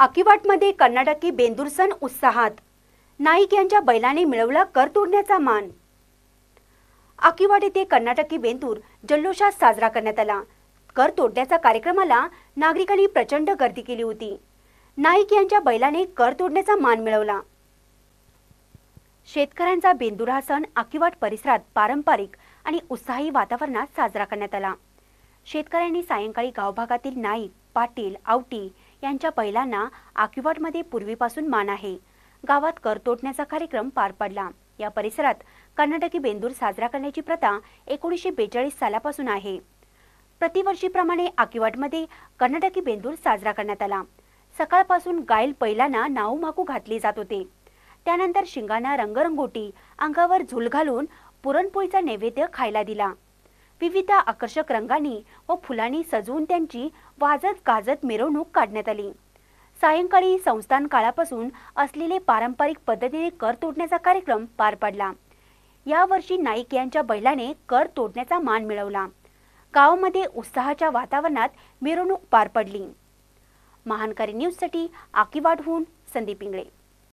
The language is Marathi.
आकिवाटमध्ये कर्नाटकी बेंदुरसन उत्साहात नाईक यांच्या बैलाने मिळवला कर तोडण्याचा मान आकिवाट येथे कर्नाटकी बेंदूर जल्लोषात साजरा करण्यात आला कर तोडण्याच्या कार्यक्रमाला नागरिकांनी प्रचंड गर्दी केली होती नाईक यांच्या बैलाने कर तोडण्याचा मान मिळवला शेतकऱ्यांचा बेंदूर हा सण आकिवाट परिसरात पारंपरिक आणि उत्साही वातावरणात साजरा करण्यात आला शेतकऱ्यांनी सायंकाळी गावभागातील नाईक पाटील आवटी यांच्या बैलांना मध्ये पूर्वीपासून मान आहे गावात कर तोडण्याचा कार्यक्रम पार पडला या परिसरात कर्नाटकी बेंदूर साजरा करण्याची प्रथा एकोणीसशे बेचाळीस सालापासून आहे प्रतिवर्षीप्रमाणे आकिवाटमध्ये कर्नाटकी बेंदूर साजरा करण्यात आला सकाळपासून गायल नाऊ माकू घातली जात होते त्यानंतर शिंगांना रंगरंगोटी अंगावर झुल घालून पुरणपोळीचा नैवेद्य खायला दिला विविध आकर्षक रंगांनी व फुलांनी सजवून त्यांची वाजत गाजत मिरवणूक काढण्यात आली सायंकाळी संस्थान काळापासून असलेले पारंपरिक पद्धतीने कर तोडण्याचा कार्यक्रम पार पडला यावर्षी नाईक यांच्या बैलाने कर तोडण्याचा मान मिळवला गावामध्ये उत्साहाच्या वातावरणात मिरवणूक पार पडली महानकारी न्यूजसाठी आकीवाडहून संदीप इंगळे